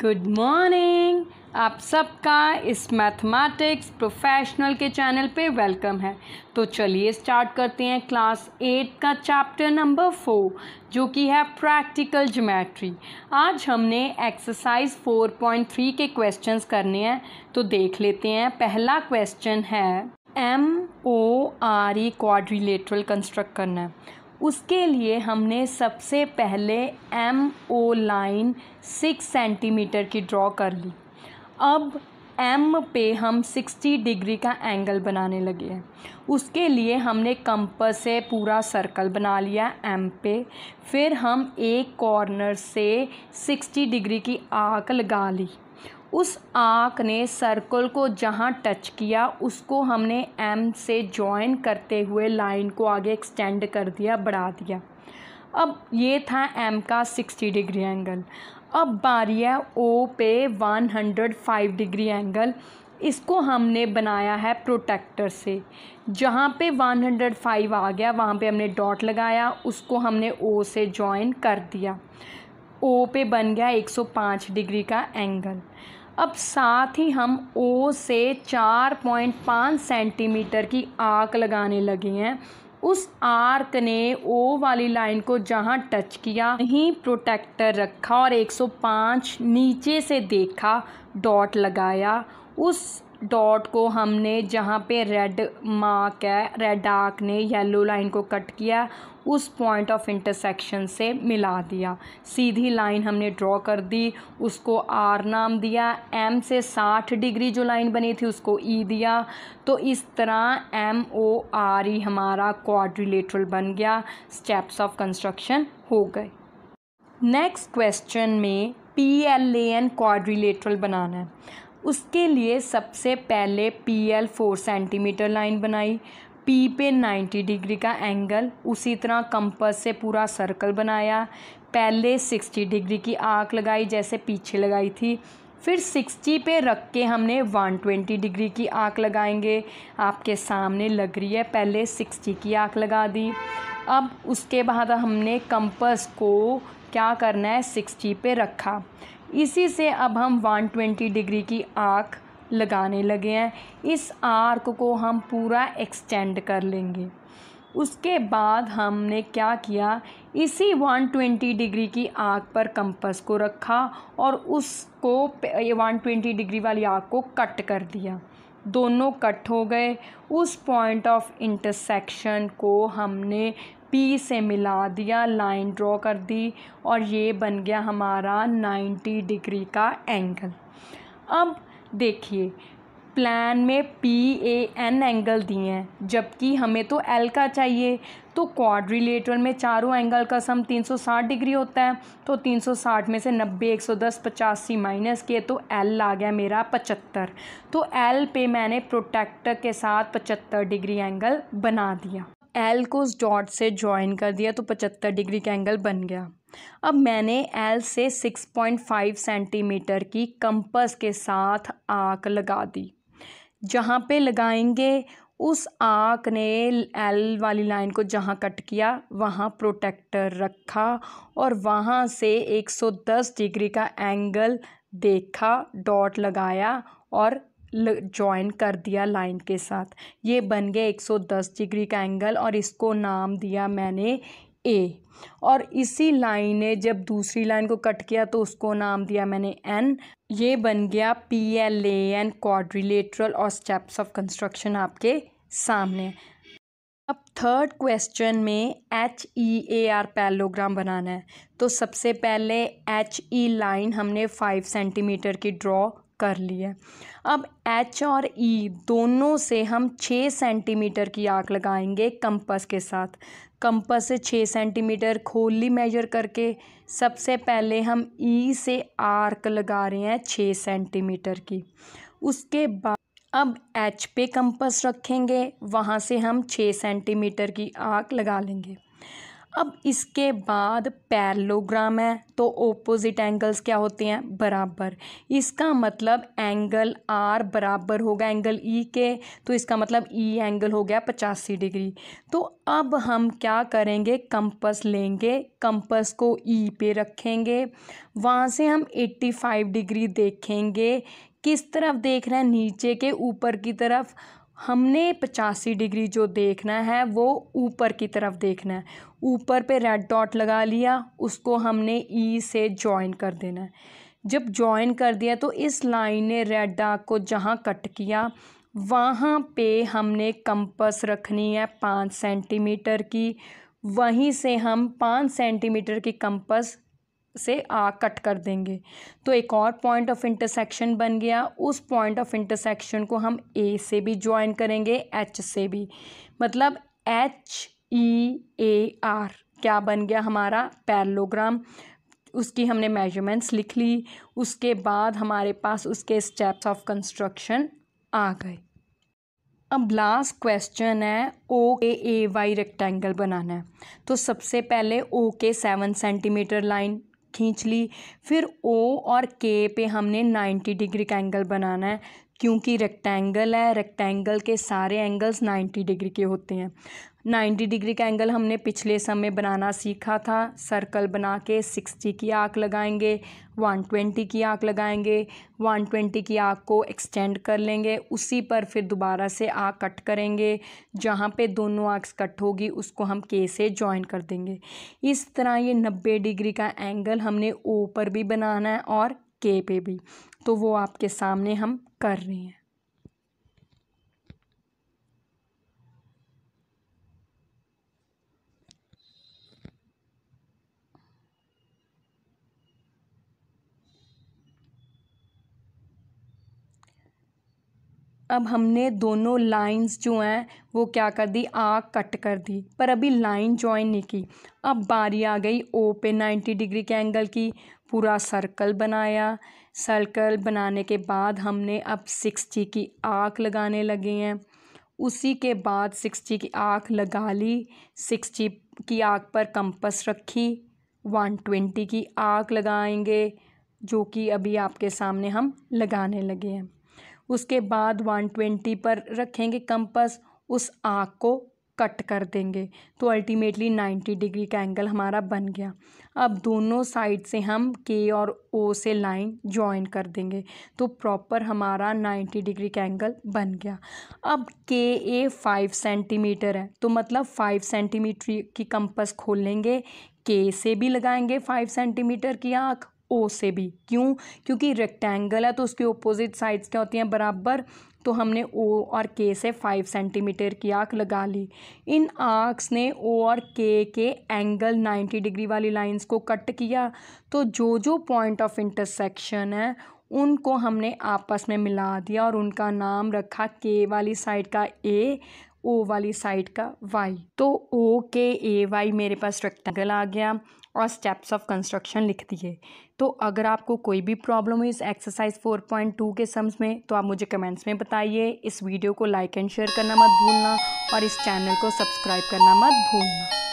good morning आप सबका इस मैथमेटिक्स प्रोफेशनल के चैनल पे वेलकम है तो चलिए स्टार्ट करते हैं क्लास एट का चैप्टर नंबर फोर जो कि है प्रैक्टिकल ज्योमेट्री आज हमने एक्सरसाइज फोर पॉइंट थ्री के क्वेश्चंस करने हैं तो देख लेते हैं पहला क्वेश्चन है M O R E quadrilateral construct करना है उसके लिए हमने सबसे पहले M O line six centimetre की ड्रॉ कर ली अब एम पे हम सिक्सटी डिग्री का एंगल बनाने लगे हैं उसके लिए हमने कंपस से पूरा सर्कल बना लिया एम पे फिर हम एक कॉर्नर से सिक्सटी डिग्री की आग लगा ली उस आँख ने सर्कल को जहाँ टच किया उसको हमने एम से जॉइन करते हुए लाइन को आगे एक्सटेंड कर दिया बढ़ा दिया अब ये था एम का सिक्सटी डिग्री एंगल अब बारी है ओ पे one hundred five degree angle इसको हमने बनाया है प्रोटेक्टर से जहाँ पे 105 आ गया वहाँ पे हमने डॉट लगाया उसको हमने ओ से जॉइन कर दिया ओ पे बन गया 105 डिग्री का एंगल अब साथ ही हम ओ से 4.5 सेंटीमीटर की आर्क लगाने लगे हैं उस आर्क ने ओ वाली लाइन को जहाँ टच किया वहीं प्रोटेक्टर रखा और 105 नीचे से देखा डॉट लगाया उस डॉट को हमने जहाँ पे रेड मार्क है रेड आर्क ने येलो लाइन को कट किया उस पॉइंट ऑफ इंटरसेक्शन से मिला दिया सीधी लाइन हमने ड्रॉ कर दी उसको आर नाम दिया एम से साठ डिग्री जो लाइन बनी थी उसको ई e दिया तो इस तरह एम ओ आर ई हमारा क्वाड्रिलेटरल बन गया स्टेप्स ऑफ कंस्ट्रक्शन हो गए नेक्स्ट क्वेश्चन में P L A N quadrilateral बनाना है उसके लिए सबसे पहले P L four centimetre line बनाई पी पे नाइन्टी डिग्री का एंगल उसी तरह कंपस से पूरा सर्कल बनाया पहले सिक्सटी डिग्री की आँख लगाई जैसे पीछे लगाई थी फिर सिक्सटी पे रख के हमने वन ट्वेंटी डिग्री की आँख लगाएंगे आपके सामने लग रही है पहले सिक्सटी की आँख लगा दी अब उसके बाद हमने कंपस को क्या करना है सिक्सटी पे रखा इसी से अब हम 120 डिग्री की आर्क लगाने लगे हैं इस आर्क को हम पूरा एक्सटेंड कर लेंगे उसके बाद हमने क्या किया इसी 120 डिग्री की आग पर कंपस को रखा और उसको 120 डिग्री वाली आग को कट कर दिया दोनों कट हो गए उस पॉइंट ऑफ इंटरसेक्शन को हमने पी से मिला दिया लाइन ड्रॉ कर दी और ये बन गया हमारा 90 डिग्री का एंगल अब देखिए प्लान में पी ए एन एंगल दिए हैं जबकि हमें तो एल का चाहिए तो क्वाड्रिलेटरल में चारों एंगल का सम 360 डिग्री होता है तो 360 में से 90 110 पचासी माइनस के तो एल आ गया मेरा 75 तो एल पे मैंने प्रोटेक्टर के साथ 75 डिग्री एंगल बना दिया एल को उस डॉट से ज्वाइन कर दिया तो 75 डिग्री का एंगल बन गया अब मैंने एल से 6.5 सेंटीमीटर की कंपस के साथ आँख लगा दी जहाँ पे लगाएंगे उस आँख ने एल वाली लाइन को जहाँ कट किया वहाँ प्रोटेक्टर रखा और वहाँ से 110 डिग्री का एंगल देखा डॉट लगाया और ज्वाइन कर दिया लाइन के साथ ये बन गया 110 डिग्री का एंगल और इसको नाम दिया मैंने ए और इसी लाइन ने जब दूसरी लाइन को कट किया तो उसको नाम दिया मैंने एन ये बन गया P L A N quadrilateral और स्टेप्स ऑफ कंस्ट्रक्शन आपके सामने अब थर्ड क्वेश्चन में H E A R parallelogram बनाना है तो सबसे पहले एच ई लाइन हमने फाइव सेंटीमीटर की ड्रॉ कर लिया अब एच और ई e दोनों से हम छः सेंटीमीटर की आँख लगाएंगे कंपस के साथ कंपस से छः सेंटीमीटर खोली मेजर करके सबसे पहले हम ई e से आर्क लगा रहे हैं छः सेंटीमीटर की उसके बाद अब एच पे कंपस रखेंगे वहाँ से हम छः सेंटीमीटर की आँख लगा लेंगे अब इसके बाद पैरलोग्राम है तो ओपोजिट एंगल्स क्या होते हैं बराबर इसका मतलब एंगल आर बराबर होगा एंगल ई e के तो इसका मतलब ई e एंगल हो गया पचासी डिग्री तो अब हम क्या करेंगे कंपस लेंगे कंपस को ई e पे रखेंगे वहाँ से हम एट्टी फाइव डिग्री देखेंगे किस तरफ देख रहे हैं नीचे के ऊपर की तरफ हमने पचासी डिग्री जो देखना है वो ऊपर की तरफ देखना है ऊपर पे रेड डॉट लगा लिया उसको हमने ई e से जॉइन कर देना है जब जॉइन कर दिया तो इस लाइन ने रेड डॉट को जहाँ कट किया वहाँ पे हमने कंपस रखनी है पाँच सेंटीमीटर की वहीं से हम पाँच सेंटीमीटर की कंपस से आ, कट कर देंगे तो एक और पॉइंट ऑफ इंटरसेक्शन बन गया उस पॉइंट ऑफ इंटरसेक्शन को हम ए से भी ज्वाइन करेंगे एच से भी मतलब एच ई ए आर क्या बन गया हमारा पैरलोग्राम उसकी हमने मेजरमेंट्स लिख ली उसके बाद हमारे पास उसके स्टेप्स ऑफ कंस्ट्रक्शन आ गए अब लास्ट क्वेश्चन है ओ के ए वाई रेक्टेंगल बनाना है तो सबसे पहले ओ के सेवन सेंटीमीटर लाइन खींच ली फिर ओ और के पे हमने 90 डिग्री का एंगल बनाना है क्योंकि रेक्टेंगल है रेक्टेंगल के सारे एंगल्स 90 डिग्री के होते हैं 90 डिग्री का एंगल हमने पिछले समय बनाना सीखा था सर्कल बना के 60 की आँख लगाएंगे 120 की आँख लगाएंगे 120 की आँख को एक्सटेंड कर लेंगे उसी पर फिर दोबारा से आँख कट करेंगे जहाँ पे दोनों आँख कट होगी उसको हम के से जॉइन कर देंगे इस तरह ये 90 डिग्री का एंगल हमने ओ पर भी बनाना है और के पे भी तो वो आपके सामने हम कर रहे हैं अब हमने दोनों लाइंस जो हैं वो क्या कर दी आग कट कर दी पर अभी लाइन ज्वाइन नहीं की अब बारी आ गई ओ पे नाइन्टी डिग्री के एंगल की पूरा सर्कल बनाया सर्कल बनाने के बाद हमने अब सिक्स जी की आँख लगाने लगे हैं उसी के बाद सिक्स जी की आँख लगा ली सिक्स जी की आँख पर कंपस रखी वन ट्वेंटी की आँख लगाएंगे जो कि अभी आपके सामने हम लगाने लगे हैं उसके बाद वन ट्वेंटी पर रखेंगे कंपस उस आँख को कट कर देंगे तो अल्टीमेटली नाइन्टी डिग्री का एंगल हमारा बन गया अब दोनों साइड से हम के और ओ से लाइन जॉइन कर देंगे तो प्रॉपर हमारा नाइन्टी डिग्री का एंगल बन गया अब के ए फाइव सेंटीमीटर है तो मतलब फाइव सेंटीमीटर की कंपस खोलेंगे के से भी लगाएंगे फाइव सेंटीमीटर की आँख ओ से भी क्यों क्योंकि रेक्टेंगल है तो उसके ओपोजिट साइड्स क्या होती हैं बराबर तो हमने ओ और के से फाइव सेंटीमीटर की आँख लगा ली इन आँख्स ने ओ और के के एंगल नाइन्टी डिग्री वाली लाइंस को कट किया तो जो जो पॉइंट ऑफ इंटरसेक्शन है उनको हमने आपस में मिला दिया और उनका नाम रखा के वाली साइड का ए ओ वाली साइड का वाई तो ओ के ए वाई मेरे पास रेक्टेंगल आ गया और स्टेप्स ऑफ कंस्ट्रक्शन लिख दिए तो अगर आपको कोई भी प्रॉब्लम हुई इस एक्सरसाइज 4.2 के सम्स में तो आप मुझे कमेंट्स में बताइए इस वीडियो को लाइक एंड शेयर करना मत भूलना और इस चैनल को सब्सक्राइब करना मत भूलना